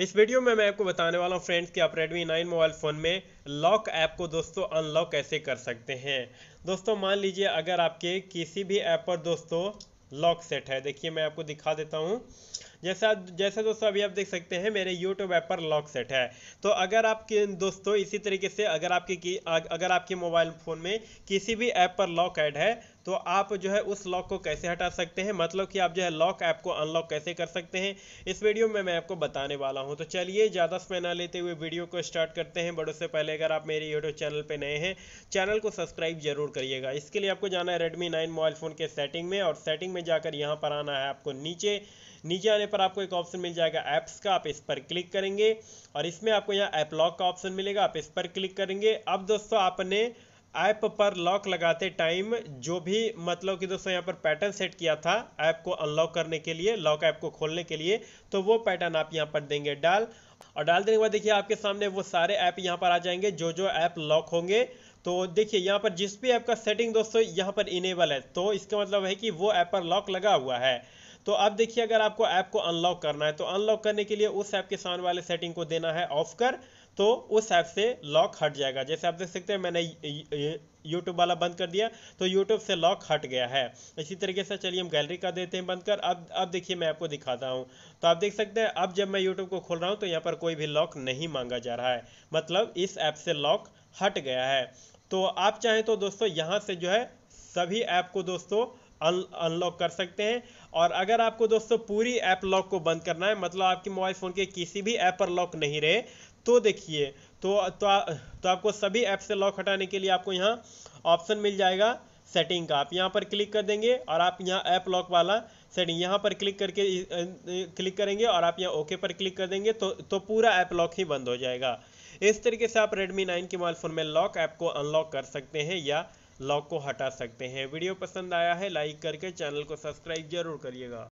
इस वीडियो में मैं आपको बताने वाला हूँ फ्रेंड्स कि आप Redmi 9 मोबाइल फ़ोन में लॉक ऐप को दोस्तों अनलॉक कैसे कर सकते हैं दोस्तों मान लीजिए अगर आपके किसी भी ऐप पर दोस्तों लॉक सेट है देखिए मैं आपको दिखा देता हूँ जैसे जैसे दोस्तों अभी आप देख सकते हैं मेरे यूट्यूब ऐप पर लॉक सेट है तो अगर आपके दोस्तों इसी तरीके से अगर आपके अगर आपके मोबाइल फ़ोन में किसी भी ऐप पर लॉक ऐड है तो आप जो है उस लॉक को कैसे हटा सकते हैं मतलब कि आप जो है लॉक ऐप को अनलॉक कैसे कर सकते हैं इस वीडियो में मैं आपको बताने वाला हूं तो चलिए ज़्यादा समय ना लेते हुए वीडियो को स्टार्ट करते हैं बट उससे पहले अगर आप मेरे यूट्यूब चैनल पर नए हैं चैनल को सब्सक्राइब जरूर करिएगा इसके लिए आपको जाना है रेडमी नाइन मोबाइल फ़ोन के सेटिंग में और सेटिंग में जाकर यहाँ पर आना है आपको नीचे नीचे आने पर आपको एक ऑप्शन मिल जाएगा ऐप्स का आप इस पर क्लिक करेंगे और इसमें आपको यहाँ ऐप लॉक का ऑप्शन मिलेगा आप इस पर क्लिक करेंगे अब दोस्तों आपने ऐप पर लॉक लगाते टाइम जो भी मतलब कि दोस्तों यहाँ पर पैटर्न सेट किया था ऐप को अनलॉक करने के लिए लॉक ऐप को खोलने के लिए तो वो पैटर्न आप यहाँ पर देंगे डाल और डाल देने के बाद देखिए आपके सामने वो सारे ऐप यहाँ पर आ जाएंगे जो जो ऐप लॉक होंगे तो देखिए यहाँ पर जिस भी ऐप का सेटिंग दोस्तों यहाँ पर इनेबल है तो इसका मतलब है कि वो ऐप पर लॉक लगा हुआ है तो अब देखिए अगर आपको ऐप को अनलॉक करना है तो अनलॉक करने के लिए उस ऐप के सामने वाले सेटिंग को देना है ऑफ कर तो उस ऐप से लॉक हट जाएगा जैसे आप देख सकते हैं मैंने यूट्यूब वाला बंद कर दिया तो यूट्यूब से लॉक हट गया है इसी तरीके से चलिए हम गैलरी का देते हैं बंद कर अब अब देखिए मैं आपको दिखाता हूँ तो आप देख सकते हैं अब जब मैं यूट्यूब को खोल रहा हूँ तो यहाँ पर कोई भी लॉक नहीं मांगा जा रहा है मतलब इस ऐप से लॉक हट गया है तो आप चाहें तो दोस्तों यहाँ से जो है सभी ऐप को दोस्तों अनलॉक कर सकते हैं और अगर आपको दोस्तों पूरी ऐप लॉक को बंद करना है मतलब आपके मोबाइल फ़ोन के किसी भी ऐप पर लॉक नहीं रहे तो देखिए तो तो, आ, तो आपको सभी ऐप से लॉक हटाने के लिए आपको यहाँ ऑप्शन मिल जाएगा सेटिंग का आप यहाँ पर क्लिक कर देंगे और आप यहाँ ऐप लॉक वाला सेटिंग यहाँ पर क्लिक करके क्लिक करेंगे और आप यहाँ ओके पर क्लिक कर देंगे तो तो पूरा ऐप लॉक ही बंद हो जाएगा इस तरीके से आप Redmi 9 के मोबाइल फ़ोन में लॉक ऐप को अनलॉक कर सकते हैं या लॉक को हटा सकते हैं वीडियो पसंद आया है लाइक करके चैनल को सब्सक्राइब जरूर करिएगा